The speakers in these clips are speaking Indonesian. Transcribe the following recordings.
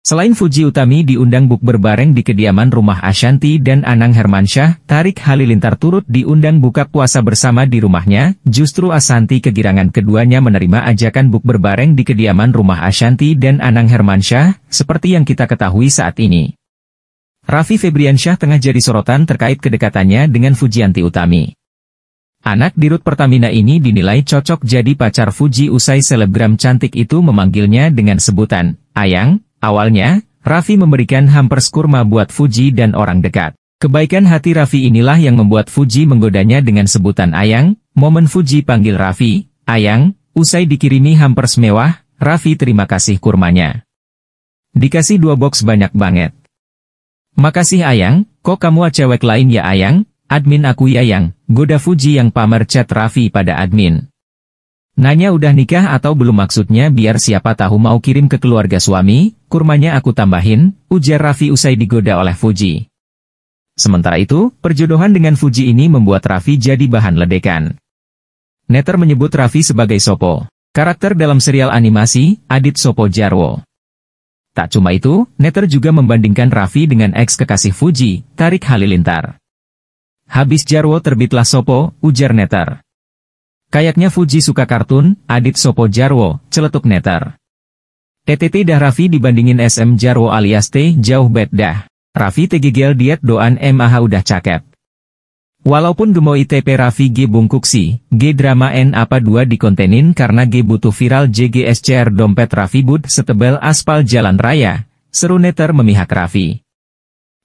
Selain Fuji Utami diundang buk berbareng di kediaman rumah Ashanti dan Anang Hermansyah, Tarik Halilintar turut diundang buka puasa bersama di rumahnya, justru Ashanti kegirangan keduanya menerima ajakan buk berbareng di kediaman rumah Ashanti dan Anang Hermansyah, seperti yang kita ketahui saat ini. Raffi Febriansyah tengah jadi sorotan terkait kedekatannya dengan Fujianti Utami. Anak dirut Pertamina ini dinilai cocok jadi pacar Fuji usai selebgram cantik itu memanggilnya dengan sebutan, Ayang, Awalnya, Raffi memberikan hampers kurma buat Fuji dan orang dekat. Kebaikan hati Raffi inilah yang membuat Fuji menggodanya dengan sebutan Ayang, momen Fuji panggil Raffi, Ayang, usai dikirimi hampers mewah, Raffi terima kasih kurmanya. Dikasih dua box banyak banget. Makasih Ayang, kok kamu cewek lain ya Ayang, admin aku Ayang, goda Fuji yang pamer chat Raffi pada admin. Nanya udah nikah atau belum maksudnya biar siapa tahu mau kirim ke keluarga suami, kurmanya aku tambahin, ujar Raffi usai digoda oleh Fuji. Sementara itu, perjodohan dengan Fuji ini membuat Raffi jadi bahan ledekan. Netter menyebut Raffi sebagai Sopo, karakter dalam serial animasi, Adit Sopo Jarwo. Tak cuma itu, Netter juga membandingkan Raffi dengan ex kekasih Fuji, Tarik Halilintar. Habis Jarwo terbitlah Sopo, ujar Netter. Kayaknya Fuji suka kartun, Adit Sopo Jarwo, celetuk netter. TTT dah Raffi dibandingin SM Jarwo alias T jauh dah. Raffi tegigel diet doan MAH udah cakep. Walaupun gemo ITP Raffi G si, G drama N apa dua dikontenin karena G butuh viral JGSCR dompet Raffi Bud setebel aspal jalan raya, seru netter memihak Raffi.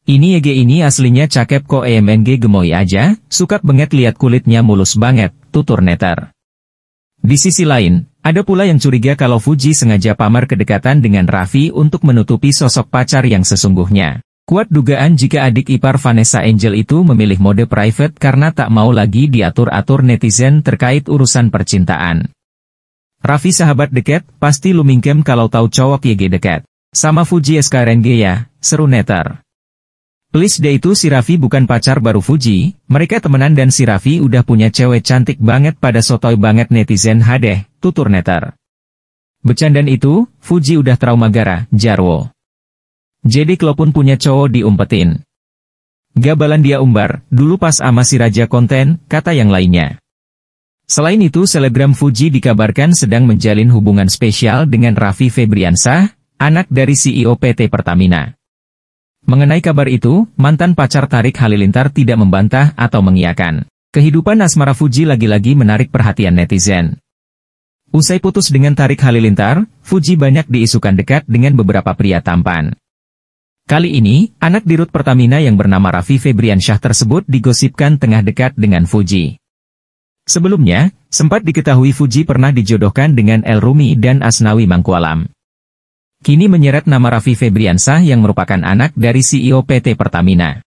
Ini YG ini aslinya cakep kok EMNG gemoy aja, suka banget liat kulitnya mulus banget, tutur netter. Di sisi lain, ada pula yang curiga kalau Fuji sengaja pamer kedekatan dengan Raffi untuk menutupi sosok pacar yang sesungguhnya. Kuat dugaan jika adik ipar Vanessa Angel itu memilih mode private karena tak mau lagi diatur-atur netizen terkait urusan percintaan. Raffi sahabat dekat, pasti lumingkem kalau tahu cowok YG dekat. Sama Fuji SKRNG ya, seru netter. Please deh itu si Raffi bukan pacar baru Fuji, mereka temenan dan si Raffi udah punya cewek cantik banget pada sotoy banget netizen hadeh, tutur neter. Becandan itu, Fuji udah trauma gara, Jarwo. Jadi Klo pun punya cowok diumpetin. Gabalan dia umbar, dulu pas ama si Raja konten, kata yang lainnya. Selain itu selebgram Fuji dikabarkan sedang menjalin hubungan spesial dengan Raffi Febriansah, anak dari CEO PT Pertamina. Mengenai kabar itu, mantan pacar Tarik Halilintar tidak membantah atau mengiakan. Kehidupan asmara Fuji lagi-lagi menarik perhatian netizen. Usai putus dengan Tarik Halilintar, Fuji banyak diisukan dekat dengan beberapa pria tampan. Kali ini, anak dirut Pertamina yang bernama Raffi Syah tersebut digosipkan tengah dekat dengan Fuji. Sebelumnya, sempat diketahui Fuji pernah dijodohkan dengan El Rumi dan Asnawi Mangkualam kini menyeret nama Raffi Febriansah yang merupakan anak dari CEO PT Pertamina.